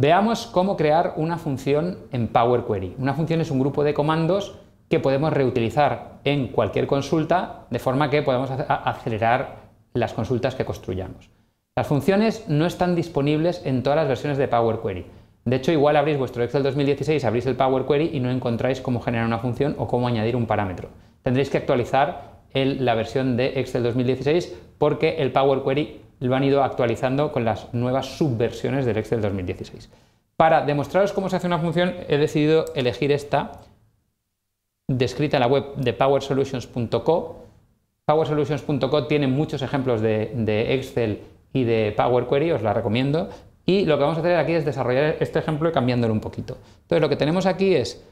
Veamos cómo crear una función en Power Query. Una función es un grupo de comandos que podemos reutilizar en cualquier consulta, de forma que podemos acelerar las consultas que construyamos. Las funciones no están disponibles en todas las versiones de Power Query. De hecho, igual abrís vuestro Excel 2016, abrís el Power Query y no encontráis cómo generar una función o cómo añadir un parámetro. Tendréis que actualizar la versión de Excel 2016 porque el Power Query lo han ido actualizando con las nuevas subversiones del Excel 2016. Para demostraros cómo se hace una función, he decidido elegir esta, descrita en la web de powersolutions.co. Powersolutions.co tiene muchos ejemplos de, Excel y de Power Query, os la recomiendo. Y lo que vamos a hacer aquí es desarrollar este ejemplo cambiándolo un poquito. Entonces, lo que tenemos aquí es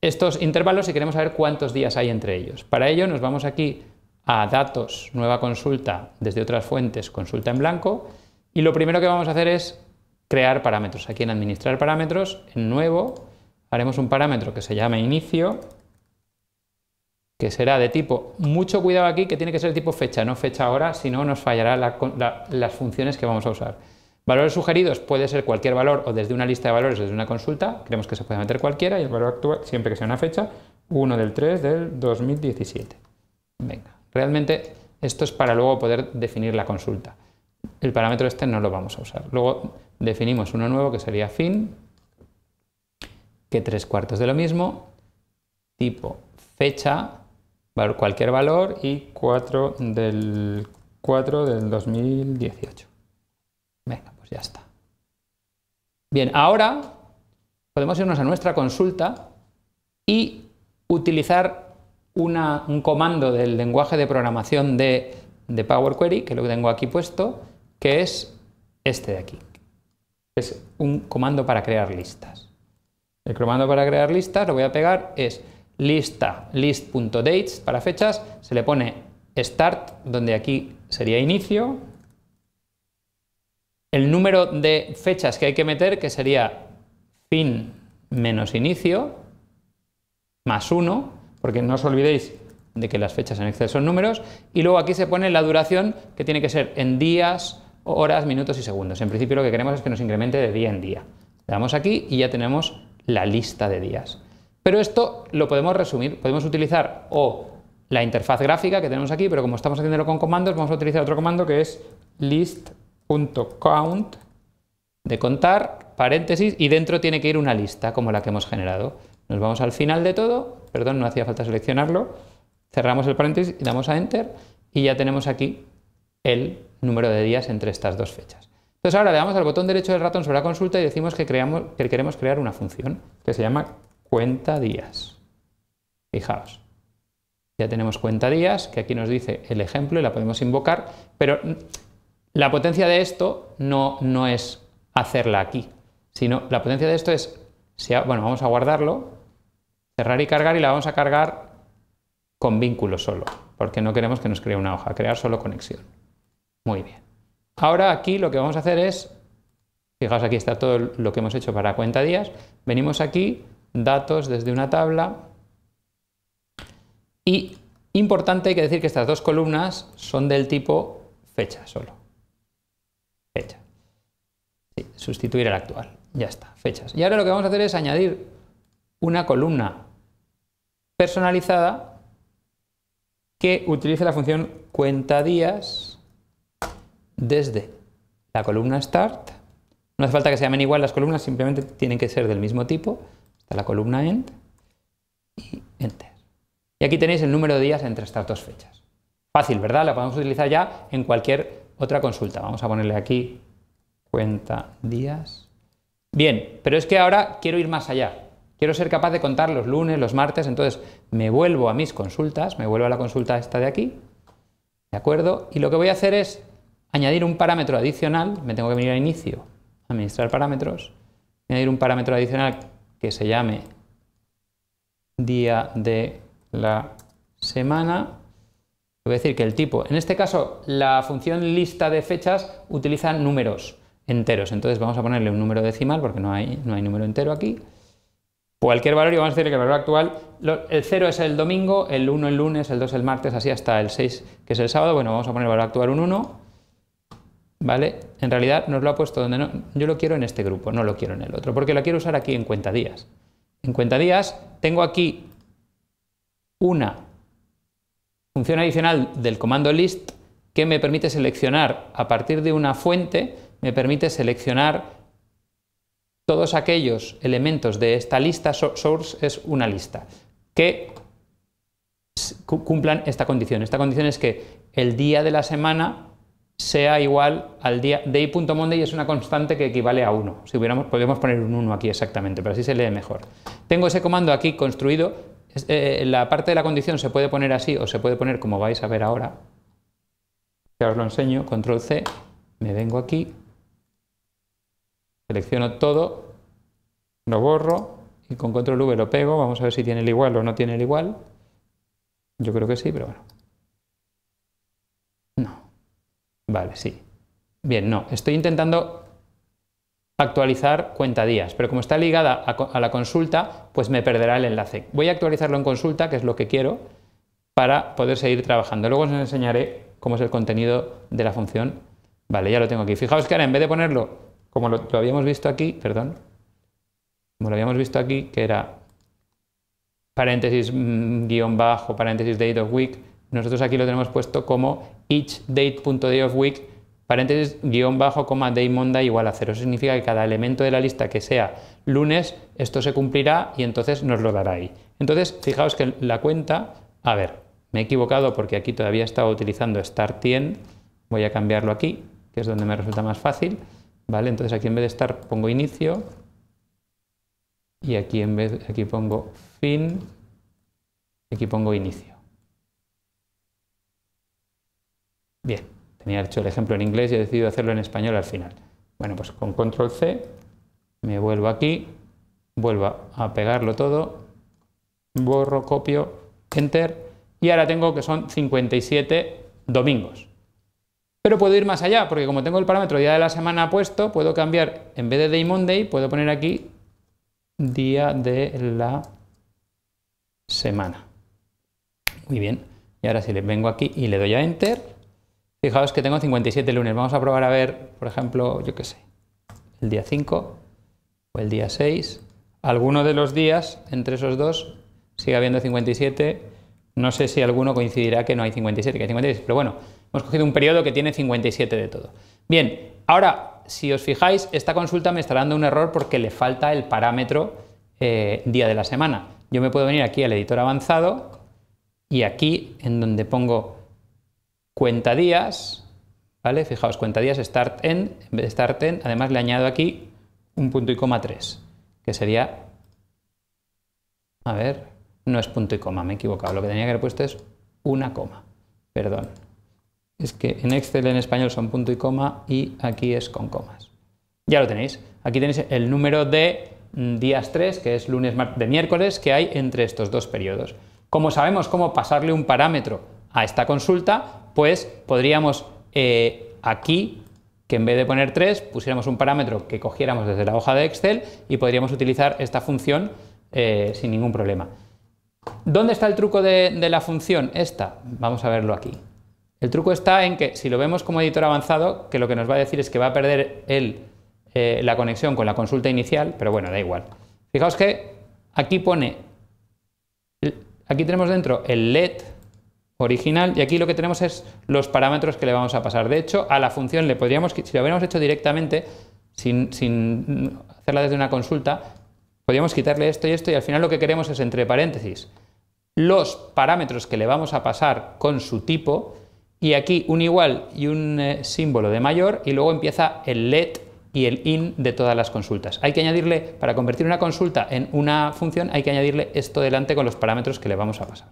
estos intervalos y queremos saber cuántos días hay entre ellos. Para ello, nos vamos aquí a datos, nueva consulta desde otras fuentes, consulta en blanco, y lo primero que vamos a hacer es crear parámetros. Aquí en administrar parámetros, en nuevo, haremos un parámetro que se llama inicio, que será de tipo, mucho cuidado aquí, que tiene que ser de tipo fecha, no fecha ahora, si no nos fallará las funciones que vamos a usar. Valores sugeridos puede ser cualquier valor o desde una lista de valores, desde una consulta, creemos que se puede meter cualquiera y el valor actual, siempre que sea una fecha, 1 del 3 del 2017. Venga. Realmente esto es para luego poder definir la consulta. El parámetro este no lo vamos a usar. Luego definimos uno nuevo que sería fin, que tres cuartos de lo mismo, tipo fecha, cualquier valor y 4 del 4 del 2018. Venga, pues ya está. Bien, ahora podemos irnos a nuestra consulta y utilizar un comando del lenguaje de programación de, Power Query, que lo tengo aquí puesto, que es este de aquí. Es un comando para crear listas. El comando para crear listas, lo voy a pegar, es lista list.dates para fechas, se le pone start, donde aquí sería inicio, el número de fechas que hay que meter, que sería fin menos inicio, más 1, porque no os olvidéis de que las fechas en Excel son números, y luego aquí se pone la duración que tiene que ser en días, horas, minutos y segundos. En principio lo que queremos es que nos incremente de día en día. Le damos aquí y ya tenemos la lista de días. Pero esto lo podemos resumir, podemos utilizar o la interfaz gráfica que tenemos aquí, pero como estamos haciéndolo con comandos, vamos a utilizar otro comando que es list.count de contar, paréntesis, y dentro tiene que ir una lista como la que hemos generado. Nos vamos al final de todo perdón, no hacía falta seleccionarlo, cerramos el paréntesis y damos a Enter y ya tenemos aquí el número de días entre estas dos fechas. Entonces ahora le damos al botón derecho del ratón sobre la consulta y decimos que, creamos, que queremos crear una función que se llama cuenta días. Fijaos, ya tenemos cuenta días, que aquí nos dice el ejemplo y la podemos invocar, pero la potencia de esto no, no es hacerla aquí, sino la potencia de esto es, si, bueno, vamos a guardarlo, cerrar y cargar y la vamos a cargar con vínculo solo, porque no queremos que nos cree una hoja, crear solo conexión. Muy bien. Ahora aquí lo que vamos a hacer es, fijaos aquí está todo lo que hemos hecho para cuenta días, venimos aquí, datos desde una tabla y importante hay que decir que estas dos columnas son del tipo fecha solo. Fecha. sustituir el actual. Ya está, fechas. Y ahora lo que vamos a hacer es añadir una columna personalizada que utilice la función cuenta días desde la columna start. No hace falta que se llamen igual las columnas, simplemente tienen que ser del mismo tipo. Está la columna end y enter. Y aquí tenéis el número de días entre estas dos fechas. Fácil, ¿verdad? La podemos utilizar ya en cualquier otra consulta. Vamos a ponerle aquí cuenta días. Bien, pero es que ahora quiero ir más allá. Quiero ser capaz de contar los lunes, los martes, entonces me vuelvo a mis consultas, me vuelvo a la consulta esta de aquí, ¿de acuerdo? Y lo que voy a hacer es añadir un parámetro adicional, me tengo que venir al inicio, administrar parámetros, añadir un parámetro adicional que se llame día de la semana. Voy a decir que el tipo, en este caso la función lista de fechas utiliza números enteros, entonces vamos a ponerle un número decimal porque no hay, no hay número entero aquí cualquier valor y vamos a decir que el valor actual, el 0 es el domingo, el 1 el lunes, el 2 el martes, así hasta el 6 que es el sábado. Bueno, vamos a poner el valor actual un 1, ¿vale? En realidad nos lo ha puesto donde no, yo lo quiero en este grupo, no lo quiero en el otro, porque lo quiero usar aquí en cuenta días. En cuenta días tengo aquí una función adicional del comando list que me permite seleccionar a partir de una fuente, me permite seleccionar todos aquellos elementos de esta lista, source es una lista, que cumplan esta condición. Esta condición es que el día de la semana sea igual al día y es una constante que equivale a 1. Si hubiéramos, podríamos poner un 1 aquí exactamente, pero así se lee mejor. Tengo ese comando aquí construido. Eh, eh, la parte de la condición se puede poner así o se puede poner como vais a ver ahora. Ya os lo enseño, control C, me vengo aquí, Selecciono todo, lo borro y con control V lo pego. Vamos a ver si tiene el igual o no tiene el igual. Yo creo que sí, pero bueno. No. Vale, sí. Bien, no. Estoy intentando actualizar cuenta días, pero como está ligada a, la consulta, pues me perderá el enlace. Voy a actualizarlo en consulta, que es lo que quiero, para poder seguir trabajando. Luego os enseñaré cómo es el contenido de la función. Vale, ya lo tengo aquí. Fijaos que ahora en vez de ponerlo como lo, habíamos visto aquí, perdón, como lo habíamos visto aquí, que era paréntesis mm, guión bajo, paréntesis date of week, nosotros aquí lo tenemos puesto como each day of week, paréntesis guión bajo, coma day monday igual a cero. Eso significa que cada elemento de la lista que sea lunes, esto se cumplirá y entonces nos lo dará ahí. Entonces, fijaos que la cuenta, a ver, me he equivocado porque aquí todavía estaba utilizando start 100, voy a cambiarlo aquí, que es donde me resulta más fácil. Entonces aquí en vez de estar pongo inicio y aquí en vez aquí pongo fin, aquí pongo inicio. Bien, tenía hecho el ejemplo en inglés y he decidido hacerlo en español al final. Bueno, pues con control C me vuelvo aquí, vuelvo a pegarlo todo, borro, copio, enter y ahora tengo que son 57 domingos. Pero puedo ir más allá, porque como tengo el parámetro día de la semana puesto, puedo cambiar, en vez de day Monday, puedo poner aquí día de la semana. Muy bien. Y ahora si le vengo aquí y le doy a Enter, fijaos que tengo 57 lunes. Vamos a probar a ver, por ejemplo, yo qué sé, el día 5 o el día 6. Alguno de los días, entre esos dos, sigue habiendo 57. No sé si alguno coincidirá que no hay 57, que hay 56, pero bueno, Hemos cogido un periodo que tiene 57 de todo. Bien, ahora, si os fijáis, esta consulta me está dando un error porque le falta el parámetro eh, día de la semana. Yo me puedo venir aquí al editor avanzado y aquí, en donde pongo cuenta días, ¿vale? Fijaos, cuenta días start end, en vez de start end, además le añado aquí un punto y coma 3, que sería, a ver, no es punto y coma, me he equivocado, lo que tenía que haber puesto es una coma, perdón es que en Excel en español son punto y coma y aquí es con comas. Ya lo tenéis. Aquí tenéis el número de mm, días 3, que es lunes, de miércoles, que hay entre estos dos periodos. Como sabemos cómo pasarle un parámetro a esta consulta, pues podríamos eh, aquí que en vez de poner 3 pusiéramos un parámetro que cogiéramos desde la hoja de Excel y podríamos utilizar esta función eh, sin ningún problema. ¿Dónde está el truco de la función? Esta, vamos a verlo aquí. El truco está en que si lo vemos como editor avanzado, que lo que nos va a decir es que va a perder eh, la conexión con la consulta inicial, pero bueno, da igual. Fijaos que aquí pone, aquí tenemos dentro el LED original y aquí lo que tenemos es los parámetros que le vamos a pasar. De hecho, a la función le podríamos, si lo hubiéramos hecho directamente, sin, sin hacerla desde una consulta, podríamos quitarle esto y esto y al final lo que queremos es entre paréntesis los parámetros que le vamos a pasar con su tipo y aquí un igual y un eh, símbolo de mayor y luego empieza el let y el in de todas las consultas. Hay que añadirle, para convertir una consulta en una función, hay que añadirle esto delante con los parámetros que le vamos a pasar.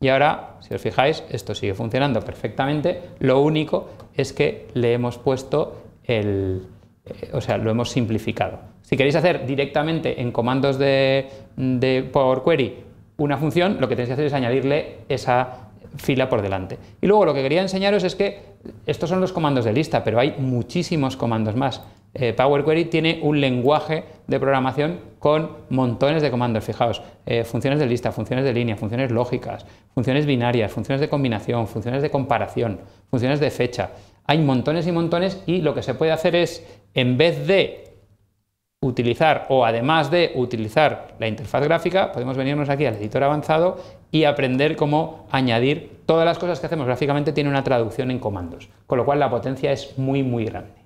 Y ahora, si os fijáis, esto sigue funcionando perfectamente, lo único es que le hemos puesto el, eh, o sea, lo hemos simplificado. Si queréis hacer directamente en comandos de, de Power Query una función, lo que tenéis que hacer es añadirle esa fila por delante. Y luego lo que quería enseñaros es que estos son los comandos de lista, pero hay muchísimos comandos más. Eh, Power Query tiene un lenguaje de programación con montones de comandos, fijaos, eh, funciones de lista, funciones de línea, funciones lógicas, funciones binarias, funciones de combinación, funciones de comparación, funciones de fecha. Hay montones y montones y lo que se puede hacer es, en vez de utilizar o además de utilizar la interfaz gráfica, podemos venirnos aquí al editor avanzado y aprender cómo añadir todas las cosas que hacemos gráficamente tiene una traducción en comandos, con lo cual la potencia es muy muy grande.